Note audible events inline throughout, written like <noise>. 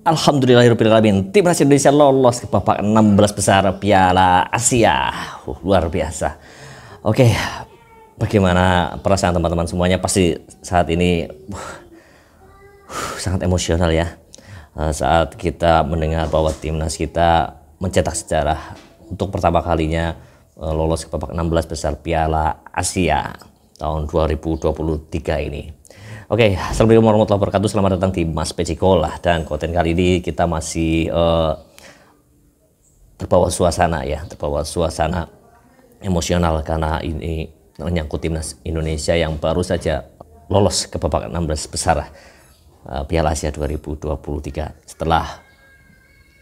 Alhamdulillahirrahmanirrahim Tim Indonesia lolos ke babak 16 besar Piala Asia uh, Luar biasa Oke Bagaimana perasaan teman-teman semuanya Pasti saat ini uh, uh, Sangat emosional ya uh, Saat kita mendengar bahwa timnas kita Mencetak sejarah Untuk pertama kalinya uh, Lolos ke babak 16 besar Piala Asia tahun 2023 ini. Oke, okay, Assalamualaikum warahmatullahi wabarakatuh. Selamat datang di Mas Pecikola dan konten kali ini kita masih uh, terbawa suasana ya, terbawa suasana emosional karena ini menyangkut timnas Indonesia yang baru saja lolos ke babak 16 besar uh, Piala Asia 2023 setelah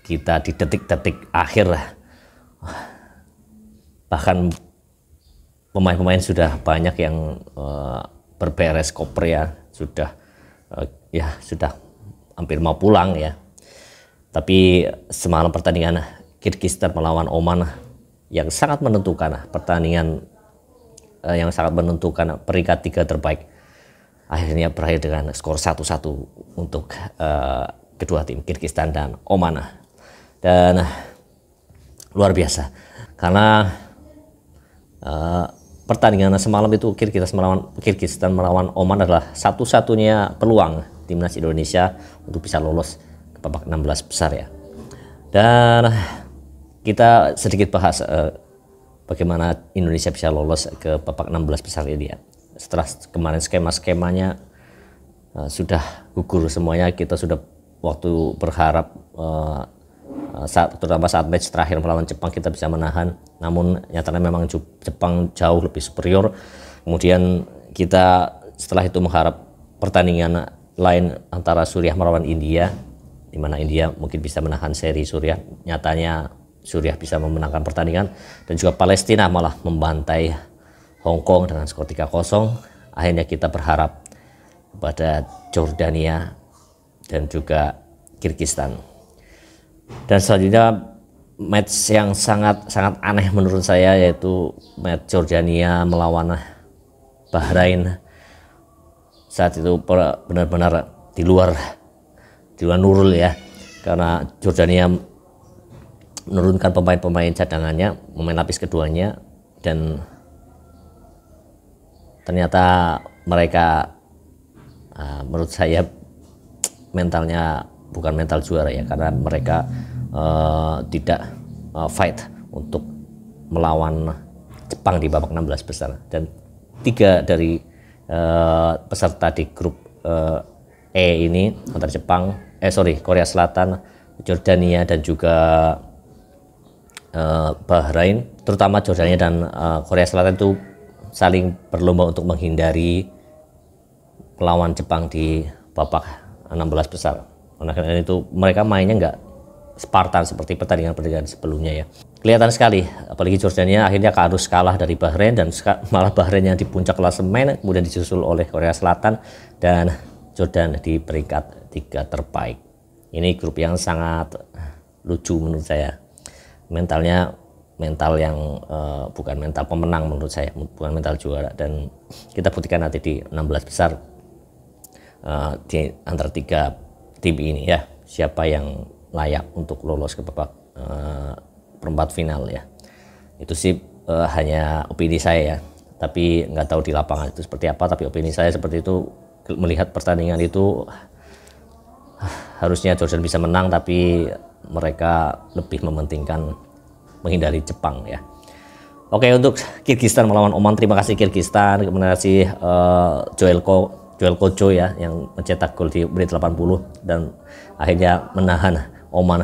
kita di detik-detik akhir bahkan pemain-pemain sudah banyak yang uh, berberes koper ya sudah uh, ya sudah hampir mau pulang ya tapi semalam pertandingan Kirgistan melawan Oman yang sangat menentukan pertandingan uh, yang sangat menentukan peringkat tiga terbaik akhirnya berakhir dengan skor 1-1 untuk uh, kedua tim Kirgistan dan Oman dan uh, luar biasa karena uh, pertandingan semalam itu Kirgistan melawan Kirgistan melawan Oman adalah satu-satunya peluang timnas Indonesia untuk bisa lolos ke babak 16 besar ya. Dan eh, kita sedikit bahas eh, bagaimana Indonesia bisa lolos ke babak 16 besar ini ya. Setelah kemarin skema-skemanya eh, sudah gugur semuanya, kita sudah waktu berharap eh, Eh, saat, terutama saat match terakhir melawan Jepang kita bisa menahan namun nyatanya memang Jepang jauh lebih superior kemudian kita setelah itu mengharap pertandingan lain antara Suriah melawan India di mana India mungkin bisa menahan seri Suriah nyatanya Suriah bisa memenangkan pertandingan dan juga Palestina malah membantai Hong Kong dengan skor 3-0 akhirnya kita berharap pada Jordania dan juga Kirgistan dan selanjutnya match yang sangat sangat aneh menurut saya yaitu match Jordania melawan Bahrain saat itu benar-benar di luar di luar nurul ya karena Jordania menurunkan pemain-pemain cadangannya pemain lapis keduanya dan ternyata mereka ah, menurut saya mentalnya bukan mental juara ya karena mereka uh, tidak uh, fight untuk melawan Jepang di babak 16 besar dan tiga dari uh, peserta di grup uh, E ini antara Jepang eh sorry Korea Selatan Jordania dan juga uh, Bahrain terutama Jordania dan uh, Korea Selatan itu saling berlomba untuk menghindari melawan Jepang di babak 16 besar dan nah, itu mereka mainnya nggak Spartan seperti pertandingan-pertandingan sebelumnya ya. Kelihatan sekali, apalagi Jordania akhirnya harus kalah dari Bahrain dan <laughs> malah Bahrain yang di puncak klasemen kemudian disusul oleh Korea Selatan dan Jordan di peringkat tiga terbaik. Ini grup yang sangat eh, lucu menurut saya. Mentalnya mental yang uh, bukan mental pemenang menurut saya, bukan mental juara dan kita buktikan nanti di 16 besar uh, di antara tiga TV ini ya siapa yang layak untuk lolos ke babak uh, perempat final ya itu sih uh, hanya opini saya ya tapi nggak tahu di lapangan itu seperti apa tapi opini saya seperti itu melihat pertandingan itu harusnya Jordan bisa menang tapi mereka lebih mementingkan menghindari Jepang ya Oke untuk Kirgistan melawan Oman terima kasih Kirgistan terima kasih uh, eh, Ko Joel Kocho ya yang mencetak gol di menit 80 dan akhirnya menahan Oman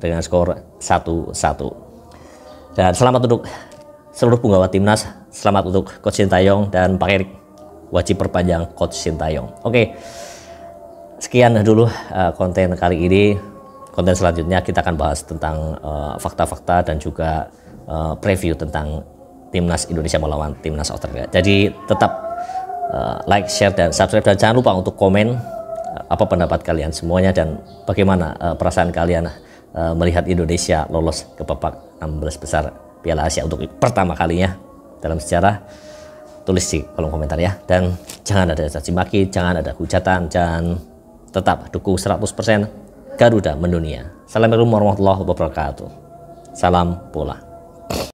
dengan skor 1-1. Dan selamat untuk seluruh penggawa timnas, selamat untuk Coach Sintayong dan Pak Erik wajib perpanjang Coach Sintayong. Oke, sekian dulu eh, konten kali ini. Konten selanjutnya kita akan bahas tentang eh, fakta-fakta dan juga eh, preview tentang timnas Indonesia melawan timnas Australia. Jadi tetap uh, like, share, dan subscribe. Dan jangan lupa untuk komen uh, apa pendapat kalian semuanya dan bagaimana uh, perasaan kalian uh, melihat Indonesia lolos ke babak 16 besar Piala Asia untuk pertama kalinya dalam sejarah. Tulis di kolom komentar ya. Dan jangan ada caci maki, jangan ada hujatan, jangan tetap dukung 100% Garuda mendunia. Assalamualaikum warahmatullahi wabarakatuh. Salam bola.